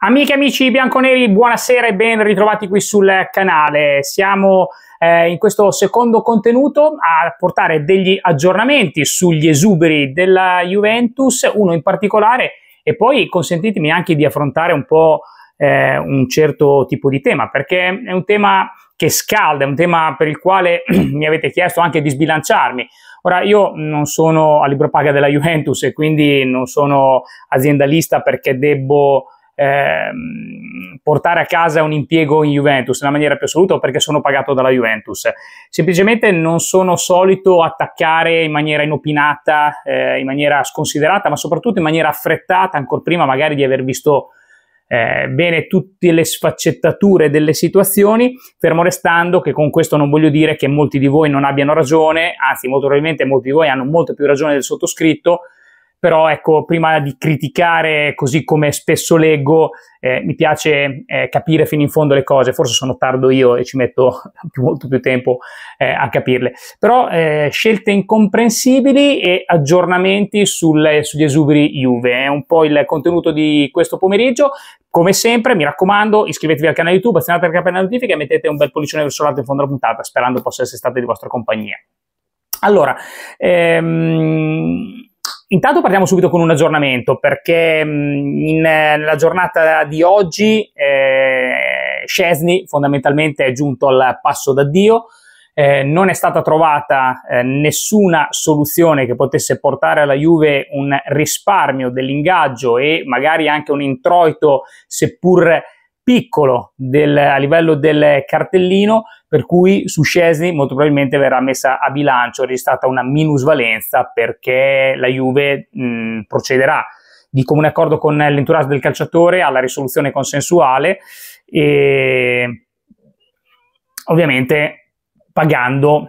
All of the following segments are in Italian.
Amiche e amici bianconeri, buonasera e ben ritrovati qui sul canale. Siamo eh, in questo secondo contenuto a portare degli aggiornamenti sugli esuberi della Juventus, uno in particolare, e poi consentitemi anche di affrontare un po' eh, un certo tipo di tema, perché è un tema che scalda, è un tema per il quale mi avete chiesto anche di sbilanciarmi. Ora, io non sono a libro paga della Juventus e quindi non sono aziendalista perché debbo ehm, portare a casa un impiego in Juventus nella maniera più assoluta o perché sono pagato dalla Juventus. Semplicemente non sono solito attaccare in maniera inopinata, eh, in maniera sconsiderata, ma soprattutto in maniera affrettata, ancora prima magari di aver visto eh, bene tutte le sfaccettature delle situazioni, fermo restando che con questo non voglio dire che molti di voi non abbiano ragione, anzi molto probabilmente molti di voi hanno molto più ragione del sottoscritto, però ecco, prima di criticare così come spesso leggo, eh, mi piace eh, capire fino in fondo le cose, forse sono tardo io e ci metto più, molto più tempo eh, a capirle, però eh, scelte incomprensibili e aggiornamenti sul, eh, sugli esuberi Juve, è un po' il contenuto di questo pomeriggio, come sempre, mi raccomando, iscrivetevi al canale YouTube, azionate la campanella notifica e mettete un bel pollicione verso l'alto in fondo alla puntata, sperando possa essere stata di vostra compagnia. Allora, ehm, Intanto partiamo subito con un aggiornamento perché mm, nella giornata di oggi eh, Scesni fondamentalmente è giunto al passo d'addio, eh, non è stata trovata eh, nessuna soluzione che potesse portare alla Juve un risparmio dell'ingaggio e magari anche un introito seppur piccolo del, a livello del cartellino, per cui su Scesni molto probabilmente verrà messa a bilancio, registrata una minusvalenza perché la Juve mh, mm, procederà di comune accordo con l'entourage del calciatore alla risoluzione consensuale e ovviamente pagando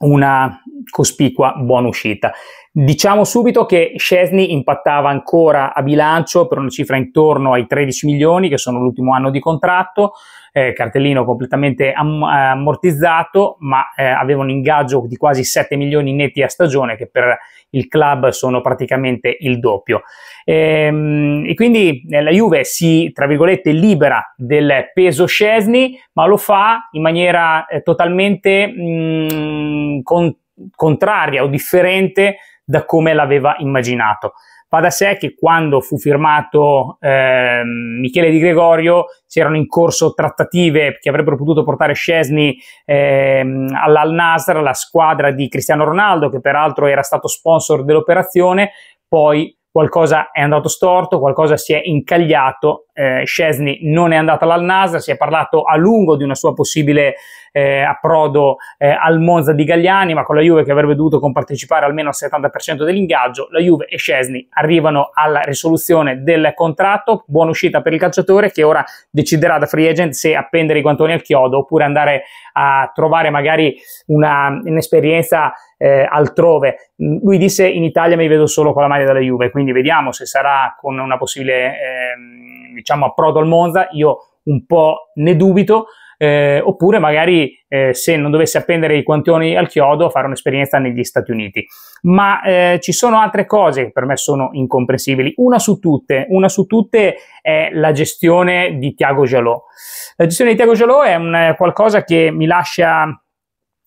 una cospicua buona uscita. Diciamo subito che Scesni impattava ancora a bilancio per una cifra intorno ai 13 milioni, che sono l'ultimo anno di contratto, eh, cartellino completamente am- ammortizzato, ma eh, aveva un ingaggio di quasi 7 milioni netti a stagione, che per il club sono praticamente il doppio. Ehm, e quindi eh, la Juve si, tra virgolette, libera del peso Scesni, ma lo fa in maniera eh, totalmente mh, mm, con contraria o differente da come l'aveva immaginato. Va da sé che quando fu firmato eh, Michele Di Gregorio c'erano in corso trattative che avrebbero potuto portare Scesni eh, all'Al Nasr, la squadra di Cristiano Ronaldo, che peraltro era stato sponsor dell'operazione, poi qualcosa è andato storto, qualcosa si è incagliato, eh, Scesni non è andato all'Al Nasr, si è parlato a lungo di una sua possibile eh, approdo eh, al Monza di Gagliani, ma con la Juve che avrebbe dovuto compartecipare almeno al 70% dell'ingaggio, la Juve e Scesni arrivano alla risoluzione del contratto, buona uscita per il calciatore che ora deciderà da free agent se appendere i guantoni al chiodo oppure andare a trovare magari una, un'esperienza eh, altrove. Mm, lui disse in Italia mi vedo solo con la maglia della Juve, quindi vediamo se sarà con una possibile ehm, diciamo approdo al Monza, io un po' ne dubito eh, oppure magari eh, se non dovesse appendere i quantioni al chiodo fare un'esperienza negli Stati Uniti. Ma eh, ci sono altre cose che per me sono incomprensibili. Una su tutte, una su tutte è la gestione di Tiago Jalò. La gestione di Tiago Jalò è un, eh, qualcosa che mi lascia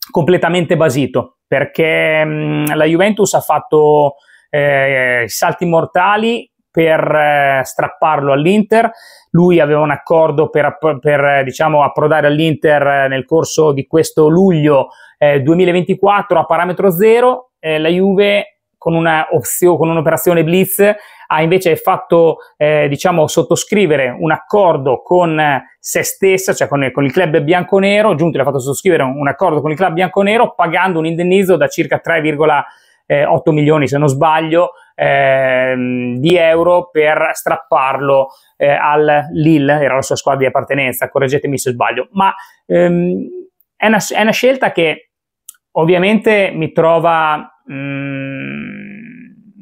completamente basito perché mh, mm, la Juventus ha fatto eh, salti mortali per eh, strapparlo all'Inter. Lui aveva un accordo per, per eh, diciamo, approdare all'Inter eh, nel corso di questo luglio eh, 2024 a parametro zero. Eh, la Juve con, una opzio, con un'operazione blitz ha invece fatto eh, diciamo, sottoscrivere un accordo con se stessa, cioè con, con il club bianconero, Giunti le ha fatto sottoscrivere un accordo con il club bianconero pagando un indennizzo da circa 3,8 milioni se non sbaglio Ehm, di euro per strapparlo eh, al Lille, era la sua squadra di appartenenza, correggetemi se sbaglio, ma ehm, è, una, è, una, scelta che ovviamente mi trova... Mm,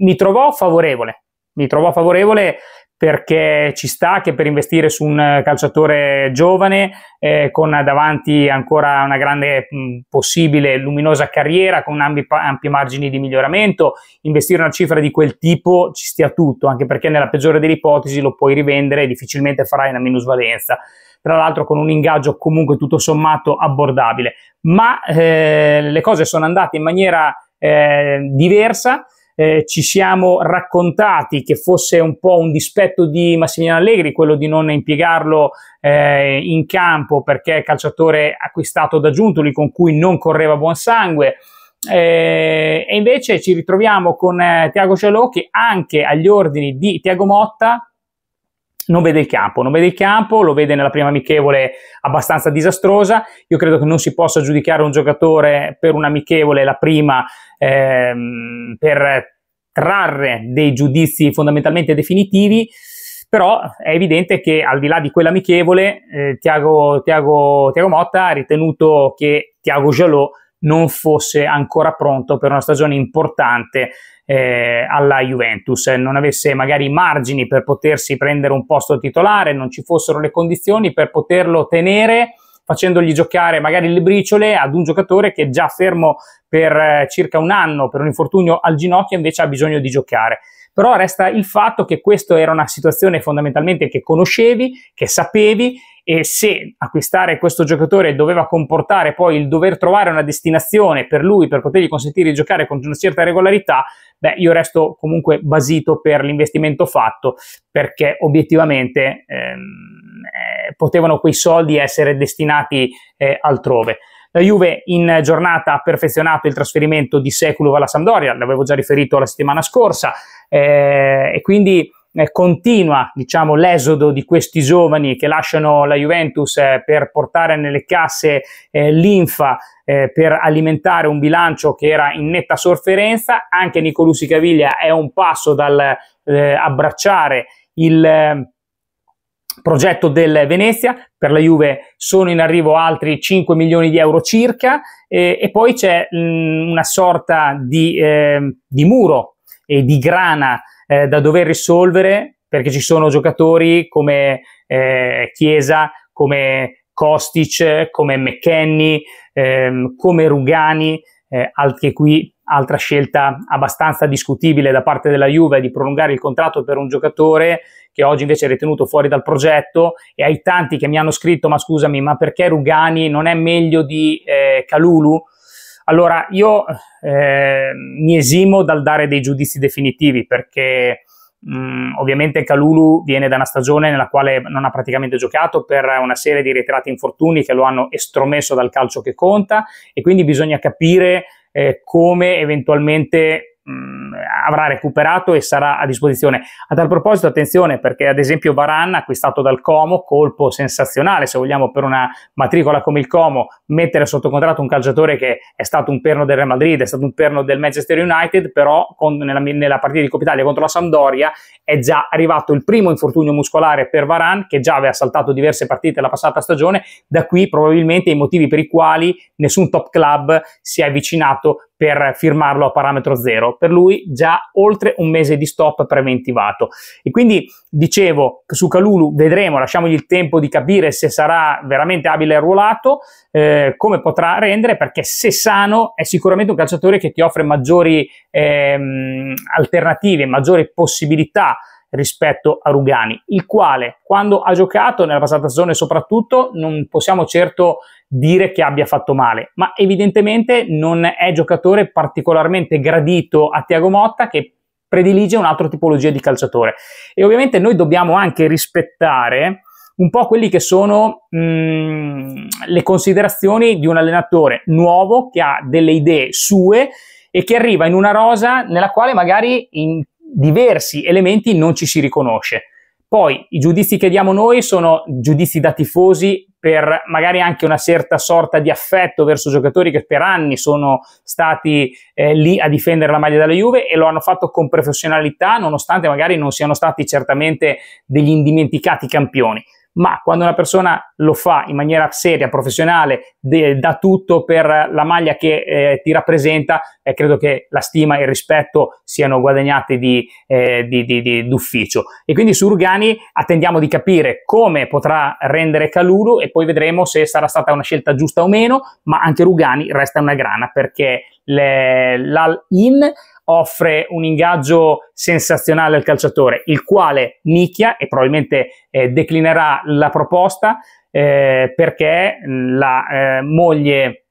mi trovò favorevole, mi trovò favorevole perché ci sta che per investire su un eh, calciatore giovane eh, con davanti ancora una grande mh, possibile luminosa carriera con ampi, ampi, margini di miglioramento investire una cifra di quel tipo ci stia tutto anche perché nella peggiore delle ipotesi lo puoi rivendere e difficilmente farai una minusvalenza tra l'altro con un ingaggio comunque tutto sommato abbordabile ma eh, le cose sono andate in maniera eh, diversa eh, ci siamo raccontati che fosse un po' un dispetto di Massimiliano Allegri quello di non impiegarlo eh, in campo perché è calciatore acquistato da Giuntoli con cui non correva buon sangue. Eh, e invece ci ritroviamo con eh, Tiago Cialò che anche agli ordini di Tiago Motta non vede il campo, non vede il campo, lo vede nella prima amichevole abbastanza disastrosa. Io credo che non si possa giudicare un giocatore per un'amichevole la prima ehm, per trarre dei giudizi fondamentalmente definitivi. Però è evidente che al di là di quella amichevole, eh, Tiago, Tiago, Tiago Motta ha ritenuto che Tiago Jalot non fosse ancora pronto per una stagione importante eh, alla Juventus, eh, non avesse magari i margini per potersi prendere un posto titolare, non ci fossero le condizioni per poterlo tenere facendogli giocare magari le briciole ad un giocatore che già fermo per eh, circa un anno per un infortunio al ginocchio invece ha bisogno di giocare. Però resta il fatto che questa era una situazione fondamentalmente che conoscevi, che sapevi e se acquistare questo giocatore doveva comportare poi il dover trovare una destinazione per lui per potergli consentire di giocare con una certa regolarità, beh, io resto comunque basito per l'investimento fatto perché obiettivamente ehm, eh, potevano quei soldi essere destinati eh, altrove. La Juve in giornata ha perfezionato il trasferimento di Seculo alla Sampdoria, l'avevo già riferito la settimana scorsa, eh, e quindi eh, continua diciamo, l'esodo di questi giovani che lasciano la Juventus eh, per portare nelle casse eh, l'infa eh, per alimentare un bilancio che era in netta sofferenza. Anche Nicolussi Caviglia è un passo dal eh, abbracciare il progetto del Venezia, per la Juve sono in arrivo altri 5 milioni di euro circa eh, e poi c'è mh, mm, una sorta di, eh, di, muro e di grana eh, da dover risolvere perché ci sono giocatori come eh, Chiesa, come Kostic, come McKenny, ehm, come Rugani, eh, anche qui altra scelta abbastanza discutibile da parte della Juve di prolungare il contratto per un giocatore che oggi invece è ritenuto fuori dal progetto e ai tanti che mi hanno scritto ma scusami ma perché Rugani non è meglio di eh, Calulu? Allora, io eh, mi esimo dal dare dei giudizi definitivi perché mh, mm, ovviamente Calulu viene da una stagione nella quale non ha praticamente giocato per una serie di ritirati infortuni che lo hanno estromesso dal calcio che conta e quindi bisogna capire eh, come eventualmente mh, mm, avrà recuperato e sarà a disposizione. A tal proposito, attenzione perché ad esempio Varan acquistato dal Como, colpo sensazionale se vogliamo per una matricola come il Como, mettere sotto contratto un calciatore che è stato un perno del Real Madrid, è stato un perno del Manchester United, però con, nella, nella, partita di Coppa Italia contro la Sampdoria è già arrivato il primo infortunio muscolare per Varan che già aveva saltato diverse partite la passata stagione, da qui probabilmente i motivi per i quali nessun top club si è avvicinato per firmarlo a parametro zero. Per lui già oltre un mese di stop preventivato. E quindi dicevo su Calulu vedremo, lasciamogli il tempo di capire se sarà veramente abile e ruolato, eh, come potrà rendere, perché se sano è sicuramente un calciatore che ti offre maggiori ehm, alternative, maggiori possibilità rispetto a Rugani, il quale quando ha giocato nella passata stagione soprattutto non possiamo certo dire che abbia fatto male, ma evidentemente non è giocatore particolarmente gradito a Tiago Motta che predilige un'altra tipologia di calciatore e ovviamente noi dobbiamo anche rispettare un po' quelli che sono mh, mm, le considerazioni di un allenatore nuovo che ha delle idee sue e che arriva in una rosa nella quale magari in diversi elementi non ci si riconosce. Poi i giudizi che diamo noi sono giudizi da tifosi per magari anche una certa sorta di affetto verso giocatori che per anni sono stati eh, lì a difendere la maglia della Juve e lo hanno fatto con professionalità nonostante magari non siano stati certamente degli indimenticati campioni ma quando una persona lo fa in maniera seria, professionale, dà tutto per la maglia che eh, ti rappresenta, eh, credo che la stima e il rispetto siano guadagnati di, eh, di, di, d'ufficio. E quindi su Urgani attendiamo di capire come potrà rendere Calulu e poi vedremo se sarà stata una scelta giusta o meno, ma anche Rugani resta una grana perché l'all-in offre un ingaggio sensazionale al calciatore, il quale nicchia e probabilmente eh, declinerà la proposta eh, perché la eh, moglie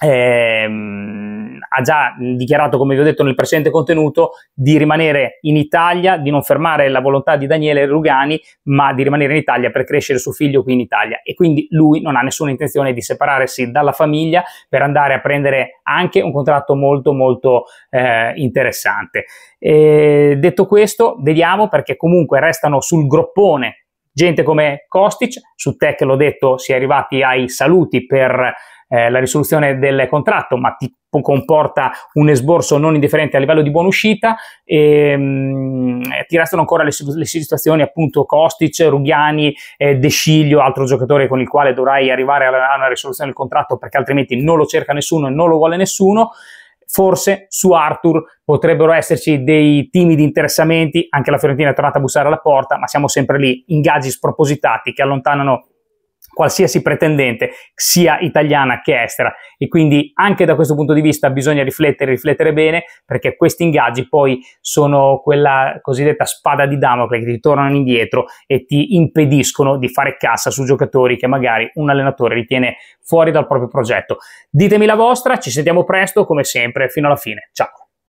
ehm, ha già dichiarato, come vi ho detto nel precedente contenuto, di rimanere in Italia, di non fermare la volontà di Daniele Rugani, ma di rimanere in Italia per crescere suo figlio qui in Italia. E quindi lui non ha nessuna intenzione di separarsi dalla famiglia per andare a prendere anche un contratto molto molto eh, interessante. E detto questo, vediamo perché comunque restano sul groppone gente come Kostic, su Tech l'ho detto si è arrivati ai saluti per eh, la risoluzione del contratto, ma ti comporta un esborso non indifferente a livello di buona uscita e ehm, mh, eh, ti restano ancora le, le, situazioni appunto Kostic, Rubiani, eh, De Sciglio, altro giocatore con il quale dovrai arrivare a una risoluzione del contratto perché altrimenti non lo cerca nessuno e non lo vuole nessuno forse su Arthur potrebbero esserci dei timidi interessamenti, anche la Fiorentina è tornata a bussare alla porta, ma siamo sempre lì, ingaggi spropositati che allontanano qualsiasi pretendente sia italiana che estera e quindi anche da questo punto di vista bisogna riflettere, riflettere bene perché questi ingaggi poi sono quella cosiddetta spada di Damocle che ti tornano indietro e ti impediscono di fare cassa su giocatori che magari un allenatore ritiene fuori dal proprio progetto. Ditemi la vostra, ci sentiamo presto come sempre fino alla fine. Ciao!